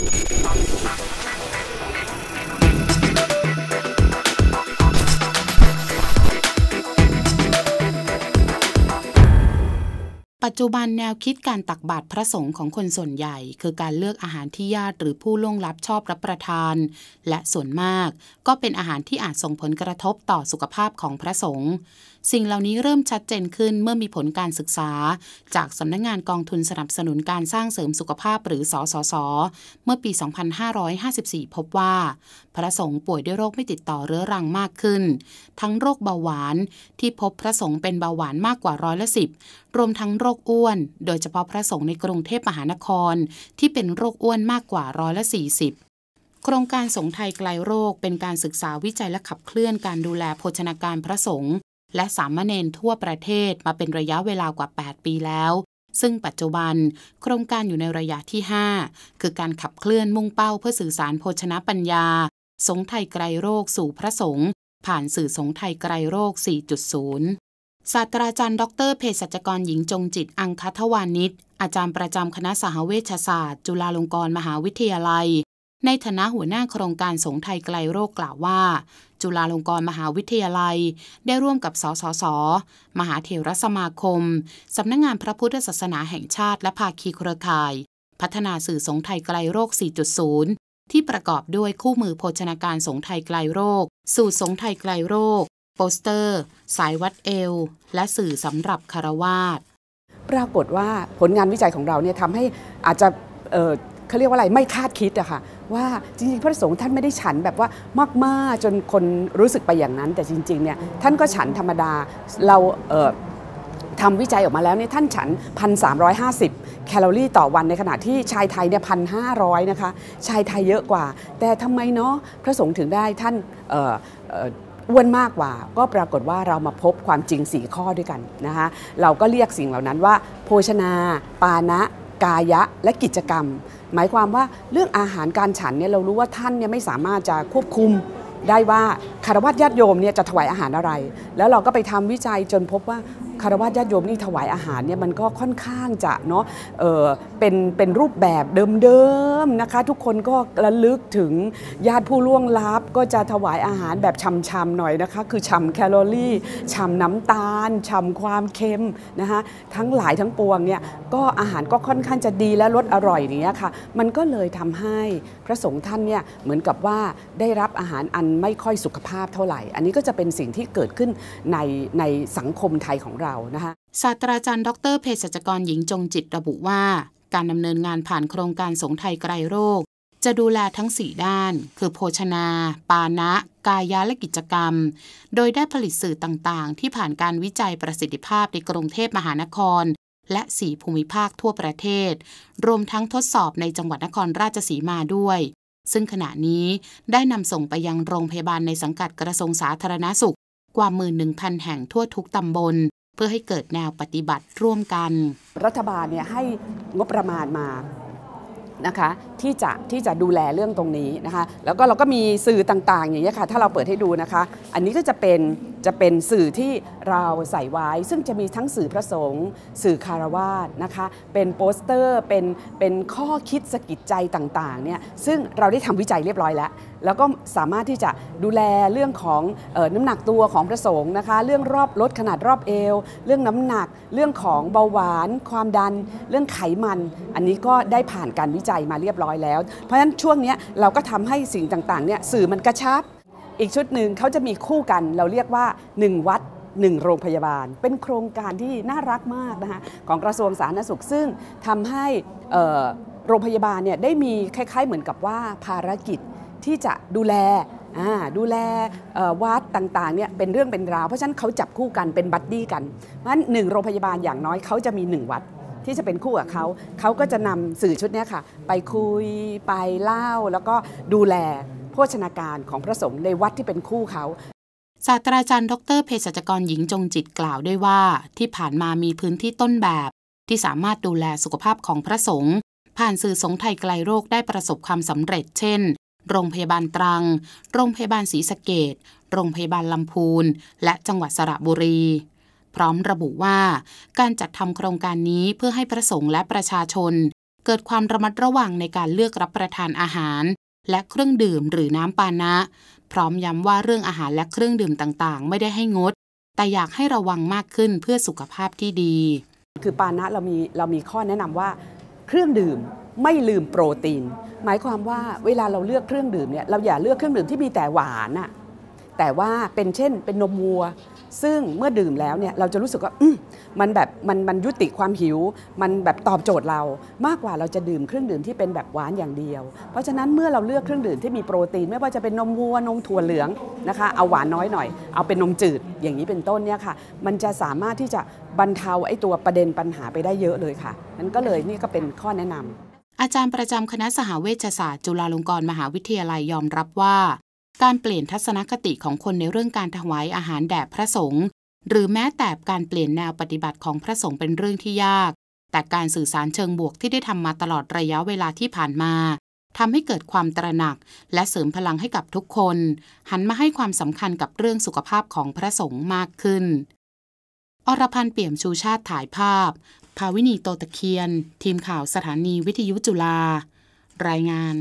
Thank you. ปัจจุบันแนวคิดการตักบาตรพระสงฆ์ของคนส่วนใหญ่ คือการเลือกอาหารที่ญาติหรือผู้ล่วงลับชอบรับประทาน และส่วนมากก็เป็นอาหารที่อาจส่งผลกระทบต่อสุขภาพของพระสงฆ์สิ่งเหล่านี้เริ่มชัดเจนขึ้นเมื่อมีผลการศึกษา จากสำนักงงานกองทุนสนับสนุนการสร้างเสริมสุขภาพหรือสสสเมื่อปี 2554 พบว่าพระสงฆ์ป่วยด้วยโรคไม่ติดต่อเรื้อรังมากขึ้น ทั้งโรคเบาหวานที่พบพระสงฆ์เป็นเบาหวานมากกว่าร้อยละสิบรวมทั้งโรคอ้วน โดยเฉพาะพระสงฆ์ในกรุงเทพมหานครที่เป็นโรคอ้วนมากกว่าร้อยละสี่สิบโครงการสงไทยไกลโรคเป็นการศึกษาวิจัยและขับเคลื่อนการดูแลโภชนาการพระสงฆ์และสามเณรทั่วประเทศมาเป็นระยะเวลากว่า 8 ปีแล้ว ซึ่งปัจจุบันโครงการอยู่ในระยะที่ 5 คือการขับเคลื่อนมุ่งเป้าเพื่อสื่อสารโภชนะปัญญาสงไทยไกลโรคสู่พระสงฆ์ผ่านสื่อสงไทยไกลโรค 4.0 ศาสตราจารย์ดรเภสัชกรหญิงจงจิตอังคัทวานิชอาจารย์ประจำคณะสหเวชศาสตร์ จุฬาลงกรณ์มหาวิทยาลัย ในฐานะหัวหน้าโครงการสงไทยไกลโรคกล่าวว่า จุฬาลงกรณ์มหาวิทยาลัย ได้ร่วมกับสสสมหาเถรสมาคม สำนักงงานพระพุทธศาสนาแห่งชาติและภาคีเครือข่าย พัฒนาสื่อสงไทยไกลโรค 4.0ที่ประกอบด้วยคู่มือโภชนาการสงไทยไกลโรค สูตรสงไทยไกลโรค โปสเตอร์ สายวัดเอวและสื่อสำหรับคารวาสปรากฏว่าผลงานวิจัยของเราเนี่ยทำให้อาจจะเขาเรียกว่าอะไรไม่คาดคิดอะค่ะ ว่าจริงๆ พระสงฆ์ท่านไม่ได้ฉันแบบว่ามากๆจนคนรู้สึกไปอย่างนั้น แต่จริงๆเนี่ยท่านก็ฉันธรรมดาเราทำวิจัยออกมาแล้วเนี่ยท่านฉัน 1,350 แคลอรี่ต่อวันในขณะที่ชายไทยเนี่ยพันห้าร้อยนะคะชายไทยเยอะกว่า แต่ทำไมเนาะพระสงฆ์ถึงได้ท่านอ้วนมากกว่าก็ปรากฏว่าเรามาพบความจริงสีข้อด้วยกันนะคะเราก็เรียกสิ่งเหล่านั้นว่า โภชนา ปานะ กายะและกิจกรรม หมายความว่าเรื่องอาหารการฉันเนี่ยเรารู้ว่าท่านเนี่ยไม่สามารถจะควบคุมได้ว่าคารวะญาติโยมเนี่ยจะถวายอาหารอะไร แล้วเราก็ไปทำวิจัยจนพบว่าคารวะญาติโยมนี่ถวายอาหารเนี่ยมันก็ค่อนข้างจะเนาะเออเป็นเป็นรูปแบบเดิมๆนะคะ ทุกคนก็ระลึกถึงญาติผู้ล่วงลับ ก็จะถวายอาหารแบบชำๆหน่อยนะคะคือชำแคลอรี่ชำน้ำตาลชำความเค็มนะคะทั้งหลายทั้งปวงเนี่ยก็อาหารก็ค่อนข้างจะดีและรสอร่อยเนี้ยค่ะมันก็เลยทำให้พระสงฆ์ท่านเนี่ยเหมือนกับว่าได้รับอาหารอันไม่ค่อยสุขภาพเท่าไหร่ อันนี้ก็จะเป็นสิ่งที่เกิดขึ้นในในสังคมไทยของเราเรานะคะศาสตราจารย์ ดรเภสัชกรหญิงจงจิตระบุว่าการดำเนินงานผ่านโครงการสงไทยไกลโรค จะดูแลทั้ง 4 ด้าน คือโภชนา ปานะกายาและกิจกรรม โดยได้ผลิตสื่อต่างๆ ที่ผ่านการวิจัยประสิทธิภาพในกรุงเทพมหานคร และ4ภูมิภาคทั่วประเทศ รวมทั้งทดสอบในจังหวัดนครราชสีมาด้วย ซึ่งขณะนี้ได้นำส่งไปยังโรงพยาบาลในสังกัดกระทรวงสาธารณาสุขกว่า11,000แห่งทั่วทุกตำบลพื่อให้เกิดแนวปฏิบัติร่วมกันรัฐบาลเนี่ยให้งบประมาณมานะคะ ที่จะที่จะดูแลเรื่องตรงนี้นะคะแล้วก็เราก็มีสื่อต่างๆอย่างนี้ค่ะถ้าเราเปิดให้ดูนะคะ อันนี้ก็จะเป็นจะเป็นสื่อที่เราใส่ไว้ ซึ่งจะมีทั้งสื่อพระสงฆ์สื่อคารวาสนะคะ เป็นโปสเตอร์เป็นเป็นข้อคิดสกิจใจต่างๆเนี่ยซึ่งเราได้ทำวิจัยเรียบร้อยแล้ว แล้วก็สามารถที่จะดูแลเรื่องของออน้ำหนักตัวของพระสงฆ์นะคะเรื่องรอบลดขนาดรอบเอว เรื่องน้ำหนักเรื่องของเบาหวาน ความดัน เรื่องไขมัน อันนี้ก็ได้ผ่านการวิจัยมาเรียบร้อยแล้ว เพราะฉะนั้นช่วงนี้เราก็ทำให้สิ่งต่างๆเนี่ยสื่อมันกระชับอีกชุดหนึ่งเขาจะมีคู่กันเราเรียกว่า 1 วัดหนึ่งโรงพยาบาล เป็นโครงการที่น่ารักมากนะคะของกระทรวงสาธารณสุขซึ่งทำให้โรงพยาบาลเนี่ยได้มีคล้าย ๆเหมือนกับว่าภารกิจที่จะดูแลดูแลวัดต่างๆเนี่ยเป็นเรื่องเป็นราวเพราะฉะนั้นเขาจับคู่กันเป็นบัดดี้กันเพราะฉะนั้นหนึ่งโรงพยาบาลอย่างน้อยเขาจะมี 1 วัดที่จะเป็นคู่กับเขาเขาก็จะนำสื่อชุดนี้ค่ะไปคุยไปเล่าแล้วก็ดูแลภชนาการของพระสงฆ์ในวัดที่เป็นคู่เขาศาสตราจารย์ ดรเภสัชกรหญิงจงจิตกล่าวด้วยว่าที่ผ่านมามีพื้นที่ต้นแบบ ที่สามารถดูแลสุขภาพของพระสงฆ์ผ่านสื่อสงไทยไกลโรคได้ประสบความสำเร็จ เช่น โรงพยาบาลตรัง โรงพยาบาลศรีสะเกดโรงพยาบาลลำพูนและจังหวัดสระบุรี พร้อมระบุว่า การจัดทำโครงการนี้เพื่อให้พระสงฆ์และประชาชน เกิดความระมัดระวังในการเลือกรับประทานอาหารและเครื่องดื่มหรือน้ำปานะ พร้อมย้ำว่าเรื่องอาหารและเครื่องดื่มต่างๆ ไม่ได้ให้งด แต่อยากให้ระวังมากขึ้นเพื่อสุขภาพที่ดีคือปานะเรามีเรามีข้อแนะนำว่า เครื่องดื่มไม่ลืมโปรตีนหมายความว่าเวลาเราเลือกเครื่องดื่มเนี่ยเราอย่าเลือกเครื่องดื่มที่มีแต่หวานอะแต่ว่าเป็นเช่นเป็นนมวัว ซึ่งเมื่อดื่มแล้วเนี่ยเราจะรู้สึกว่ามันแบบมันมันยุติความหิว มันแบบตอบโจทย์เรามากกว่าเราจะดื่มเครื่องดื่มที่เป็นแบบหวานอย่างเดียว เพราะฉะนั้นเมื่อเราเลือกเครื่องดื่มที่มีโปรตีน ไม่ว่าจะเป็นนมวัวนมถั่วเหลืองนะคะเอาหวานน้อยหน่อยเอาเป็นนมจืดอย่างนี้เป็นต้นเนี่ยค่ะ มันจะสามารถที่จะบรรเทาไอ้ตัวประเด็นปัญหาไปได้เยอะเลยค่ะนั้นก็เลยนี่ก็เป็นข้อแนะนำ อาจารย์ประจำคณะสหเวชศาสตร์จุฬาลงกรณ์มหาวิทยาลัยยอมรับว่าการเปลี่ยนทัศนคติของคนในเรื่องการถวายอาหารแด่พระสงฆ์หรือแม้แต่การเปลี่ยนแนวปฏิบัติของพระสงฆ์เป็นเรื่องที่ยาก แต่การสื่อสารเชิงบวกที่ได้ทำมาตลอดระยะเวลาที่ผ่านมาทำให้เกิดความตระหนักและเสริมพลังให้กับทุกคน หันมาให้ความสำคัญกับเรื่องสุขภาพของพระสงฆ์มากขึ้น อรพันธ์เปี่ยมชูชาติถ่ายภาพ ภาวินีโตตะเคียน ทีมข่าวสถานีวิทยุจุฬารายงาน